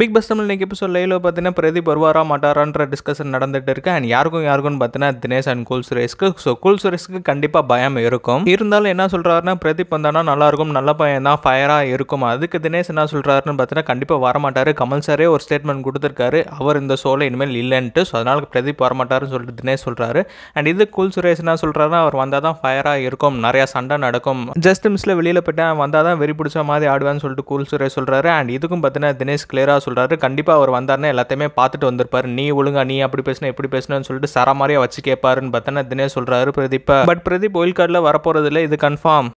big bus Tamil இன்னைக்கு episode லைவில் பார்த்தீங்கன்னா பிரதீப் வருவாரா மாட்டாரான்ற டிஸ்கஷன் நடந்துட்டு இருக்கு அண்ட் யாருக்கும் யாருக்கும் பார்த்தீங்கன்னா தினேஷ் அண்ட் கூல் சுரேஷ்க்கு ஸோ கூல் சுரேஷ்க்கு கண்டிப்பாக பயம் இருக்கும் இருந்தாலும் என்ன சொல்கிறாருன்னா பிரதீப் வந்தானா இருக்கும் நல்ல பயம் தான் ஃபயராக இருக்கும் அதுக்கு தினேஷ் என்ன சொல்கிறாருன்னு பார்த்தீங்கன்னா கண்டிப்பாக வரமாட்டார் கமல் சாரே ஒரு ஸ்டேட்மெண்ட் கொடுத்துருக்காரு அவர் இந்த சோலை இனிமேல் இல்லைன்ட்டு ஸோ அதனால் பிரதீப் வரமாட்டார்னு சொல்லிட்டு தினேஷ் சொல்கிறாரு அண்ட் இது கூல் சுரேஷ் என்ன சொல்கிறாருன்னா அவர் வந்தால் தான் ஃபயராக இருக்கும் நிறையா சண்டை நடக்கும் ஜஸ்ட் மிஸ்ல வெளியில் போயிட்டேன் வந்தால் தான் வெறி பிடிச்ச மாதிரி ஆடுவேன்னு சொல்லிட்டு கூல் சுரேஷ் சொல்கிறாரு அண்ட் இதுக்கும் பார்த்தீங்கன்னா தினேஷ் கிளியராக சொல்கிறாரு கண்டிப்பாக அவர் வந்தார்னா எல்லாத்தையுமே பார்த்துட்டு வந்திருப்பார் நீ ஒழுங்கா நீ அப்படி பேசினா எப்படி பேசணும்னு சொல்லிட்டு சரமாரியாக வச்சு கேட்பாருன்னு பார்த்தோன்னா தினே சொல்கிறாரு பிரதீப் பட் பிரதீப் ஒயில் கார்டில் இல்லை இது கன்ஃபார்ம்